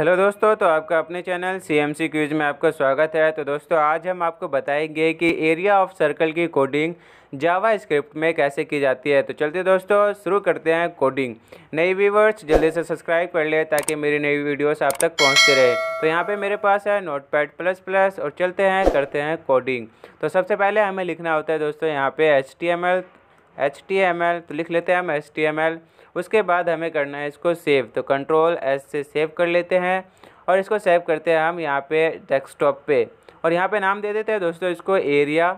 hello दोस्तों तो आपका अपने channel C M C Qs में आपका स्वागत है तो दोस्तों आज हम आपको बताएंगे कि एरिया ऑफ सर्कल की कोडिंग जावा स्क्रिप्ट में कैसे की जाती है तो चलते दोस्तों शुरू करते हैं कोडिंग नई व्यूवर्स जल्दी से सब्सक्राइब कर ले ताकि मेरी नई वीडियोस आप तक पहुंचते रहे तो यहाँ पे मेरे पास है पैड प्लस प्लस और चलते हैं करते हैं कोडिंग तो सबसे पहले हमें लिखना होता है दोस्तों यहाँ पे H H T M L तो लिख लेते हैं हम एच टी एम एल उसके बाद हमें करना है इसको सेव तो कंट्रोल एस से सेव कर लेते हैं और इसको सेव करते हैं हम यहाँ पे डेस्कटॉप पे और यहाँ पे नाम दे देते हैं दोस्तों इसको एरिया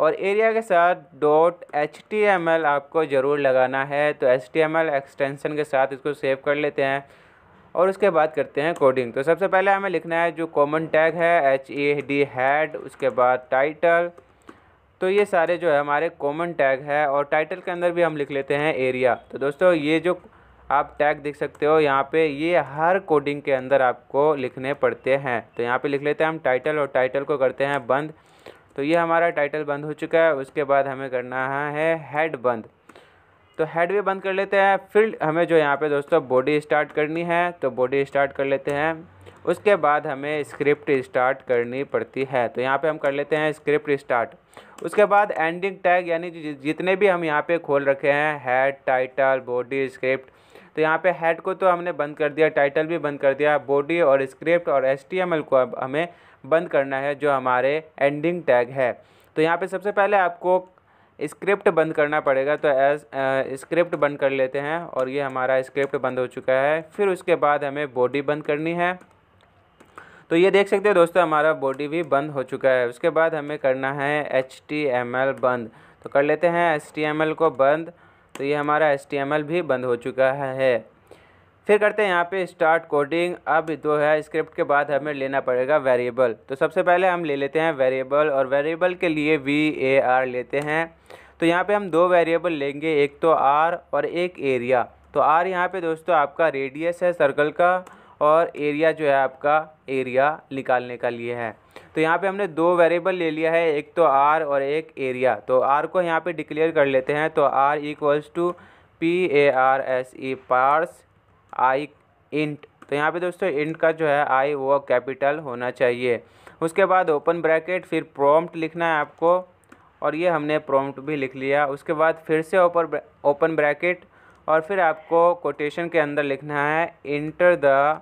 और एरिया के साथ dot H T M L आपको ज़रूर लगाना है तो H T M L extension के साथ इसको सेव कर लेते हैं और उसके बाद करते हैं कोडिंग तो सबसे पहले हमें लिखना है जो कॉमन टैग है एच ए डी हैड उसके बाद टाइटल तो ये सारे जो है हमारे कॉमन टैग है और टाइटल के अंदर भी हम लिख लेते हैं एरिया तो दोस्तों ये जो आप टैग देख सकते हो यहाँ पे ये हर कोडिंग के अंदर आपको लिखने पड़ते हैं तो यहाँ पे लिख लेते हैं हम टाइटल और टाइटल को करते हैं बंद तो ये हमारा टाइटल बंद हो चुका है उसके बाद हमें करना है हेड बंद तो हेड भी बंद कर लेते हैं फिर हमें जो यहाँ पे दोस्तों बॉडी स्टार्ट करनी है तो बॉडी स्टार्ट कर लेते हैं उसके बाद हमें स्क्रिप्ट स्टार्ट करनी पड़ती है तो यहाँ पे हम कर लेते हैं स्क्रिप्ट स्टार्ट उसके बाद एंडिंग टैग यानी जितने भी हम यहाँ पे खोल रखे हैं हेड टाइटल बॉडी स्क्रिप्ट तो यहाँ पे हेड को तो हमने बंद कर दिया टाइटल भी बंद कर दिया बॉडी और स्क्रिप्ट और एस को अब हमें बंद करना है जो हमारे एंडिंग टैग है तो यहाँ पर सबसे पहले आपको स्क्रिप्ट बंद करना पड़ेगा तो एस स्क्रिप्ट बंद कर लेते हैं और ये हमारा स्क्रिप्ट बंद हो चुका है फिर उसके बाद हमें बॉडी बंद करनी है तो ये देख सकते हैं दोस्तों हमारा बॉडी भी बंद हो चुका है उसके बाद हमें करना है एच बंद तो कर लेते हैं एस को बंद तो ये हमारा एस भी बंद हो चुका है फिर करते हैं यहाँ पे स्टार्ट कोडिंग अब जो है स्क्रिप्ट के बाद हमें लेना पड़ेगा वेरिएबल तो सबसे पहले हम ले लेते हैं वेरिएबल और वेरिएबल के लिए वी ए आर लेते हैं तो यहाँ पे हम दो वेरिएबल लेंगे एक तो आर और एक एरिया तो आर यहाँ पे दोस्तों आपका रेडियस है सर्कल का और एरिया जो है आपका एरिया निकालने का लिए है तो यहाँ पे हमने दो वेरिएबल ले लिया है एक तो आर और एक एरिया तो आर को यहाँ पे डिक्लेयर कर लेते हैं तो R equals to P A R S E parse I int तो यहाँ पे दोस्तों इंट का जो है आई वो कैपिटल होना चाहिए उसके बाद ओपन ब्रैकेट फिर प्रॉम्प्ट लिखना है आपको और ये हमने प्रॉम्प्ट भी लिख लिया उसके बाद फिर से ओपन ओपन ब्रैकेट और फिर आपको कोटेशन के अंदर लिखना है इंटर द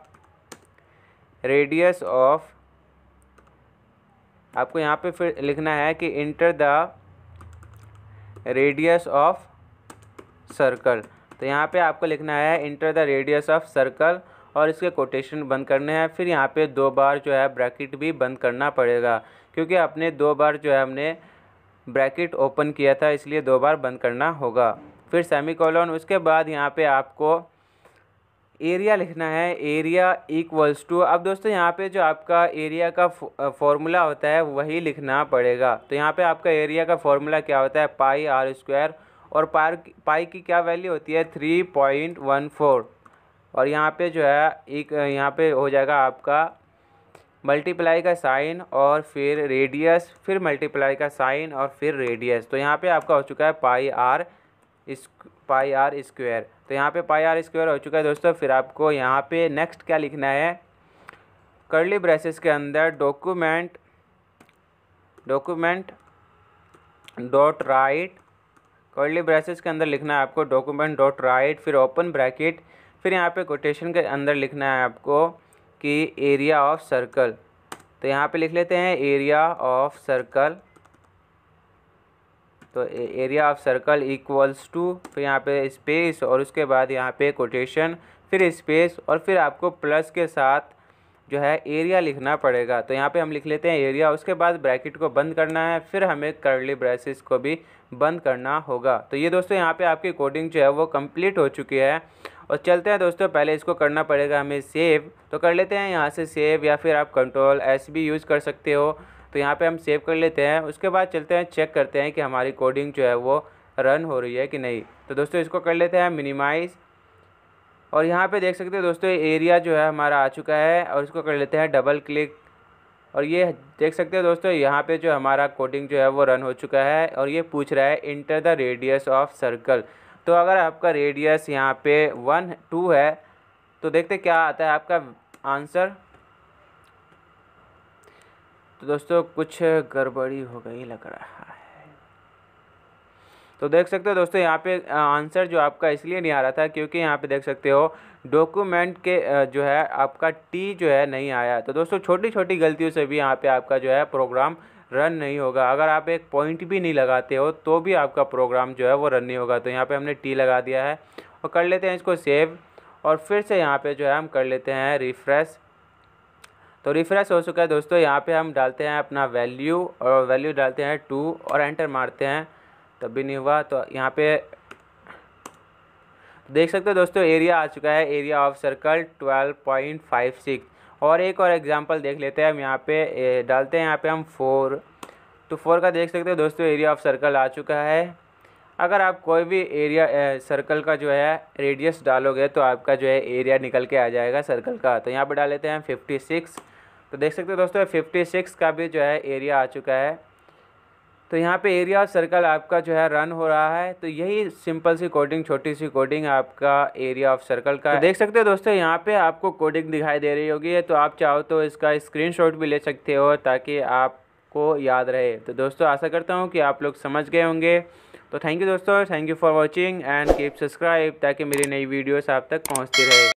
रेडियस ऑफ आपको यहाँ पे फिर लिखना है कि enter the radius of circle तो यहाँ पे आपको लिखना है enter the radius of circle और इसके कोटेशन बंद करने हैं फिर यहाँ पे दो बार जो है ब्रैकेट भी बंद करना पड़ेगा क्योंकि अपने दो बार जो है हमने ब्रैकेट ओपन किया था इसलिए दो बार बंद करना होगा फिर सेमी कॉलोन उसके बाद यहाँ पे आपको एरिया लिखना है एरिया इक्वल्स टू अब दोस्तों यहाँ पे जो आपका एरिया का फॉर्मूला होता है वही लिखना पड़ेगा तो यहाँ पे आपका एरिया का फॉर्मूला क्या होता है पाई आर स्क्वायर और पार पाई की क्या वैल्यू होती है थ्री पॉइंट वन फोर और यहाँ पे जो है एक यहाँ पे हो जाएगा आपका मल्टीप्लाई का साइन और फिर रेडियस फिर मल्टीप्लाई का साइन और फिर रेडियस तो यहाँ पर आपका हो चुका है पाई आर इस पाई आर स्क्वायर तो यहाँ पे पाई आर स्क्वायर हो चुका है दोस्तों फिर आपको यहाँ पे नेक्स्ट क्या लिखना है करली ब्रेसेस के अंदर document document dot write curly braces के अंदर लिखना है आपको डॉक्यूमेंट डॉट राइट फिर ओपन ब्रैकेट फिर यहाँ पे कोटेशन के अंदर लिखना है आपको कि एरिया ऑफ सर्कल तो यहाँ पे लिख लेते हैं एरिया ऑफ सर्कल तो area of circle equals to फिर यहाँ पे स्पेस और उसके बाद यहाँ पे कोटेशन फिर स्पेस और फिर आपको प्लस के साथ जो है एरिया लिखना पड़ेगा तो यहाँ पे हम लिख लेते हैं एरिया उसके बाद ब्रैकेट को बंद करना है फिर हमें करली ब्रेसिस को भी बंद करना होगा तो ये दोस्तों यहाँ पे आपकी कोडिंग जो है वो कंप्लीट हो चुकी है और चलते हैं दोस्तों पहले इसको करना पड़ेगा हमें सेव तो कर लेते हैं यहाँ से सेव या फिर आप कंट्रोल एस भी यूज़ कर सकते हो तो यहाँ पे हम सेव कर लेते हैं उसके बाद चलते हैं चेक करते हैं कि हमारी कोडिंग जो है वो रन हो रही है कि नहीं तो दोस्तों इसको कर लेते हैं मिनिमाइज़ और यहाँ पे देख सकते हैं दोस्तों एरिया जो है हमारा आ चुका है और इसको कर लेते हैं डबल क्लिक और ये देख सकते हैं दोस्तों यहाँ पे जो हमारा कोडिंग जो है वो रन हो चुका है और ये पूछ रहा है enter the radius of circle तो अगर आपका रेडियस यहाँ पे वन टू है तो देखते क्या आता है आपका आंसर तो दोस्तों कुछ गड़बड़ी हो गई लग रहा है तो देख सकते हो दोस्तों यहाँ पे आंसर जो आपका इसलिए नहीं आ रहा था क्योंकि यहाँ पे देख सकते हो डॉक्यूमेंट के जो है आपका टी जो है नहीं आया तो दोस्तों छोटी छोटी गलतियों से भी यहाँ पे आपका जो है प्रोग्राम रन नहीं होगा अगर आप एक पॉइंट भी नहीं लगाते हो तो भी आपका प्रोग्राम जो है वो रन नहीं होगा तो यहाँ पर हमने टी लगा दिया है और कर लेते हैं इसको सेव और फिर से यहाँ पर जो है हम कर लेते हैं रिफ्रेश तो रिफ्रेश हो चुका है दोस्तों यहाँ पे हम डालते हैं अपना वैल्यू और वैल्यू डालते हैं टू और एंटर मारते हैं तब भी नहीं हुआ तो यहाँ पे देख सकते हो दोस्तों एरिया आ चुका है area of circle twelve point five six और एक और एग्जांपल देख लेते हैं हम यहाँ पे डालते हैं यहाँ पे हम फोर तो फोर का देख सकते हो दोस्तों एरिया ऑफ सर्कल आ चुका है अगर आप कोई भी एरिया ए, सर्कल का जो है रेडियस डालोगे तो आपका जो है एरिया निकल के आ जाएगा सर्कल का तो यहाँ पे डाल लेते हैं फिफ्टी सिक्स तो देख सकते हो दोस्तों फिफ्टी सिक्स का भी जो है एरिया आ चुका है तो यहाँ पे एरिया सर्कल आपका जो है रन हो रहा है तो यही सिंपल सी कोडिंग छोटी सी कोडिंग आपका एरिया ऑफ सर्कल का तो देख सकते हो दोस्तों यहाँ पे आपको कोडिंग दिखाई दे रही होगी तो आप चाहो तो इसका स्क्रीनशॉट भी ले सकते हो ताकि आपको याद रहे तो दोस्तों आशा करता हूँ कि आप लोग समझ गए होंगे तो थैंक यू दोस्तों thank you for watching and keep subscribe ताकि मेरी नई वीडियोस आप तक पहुँचती रहे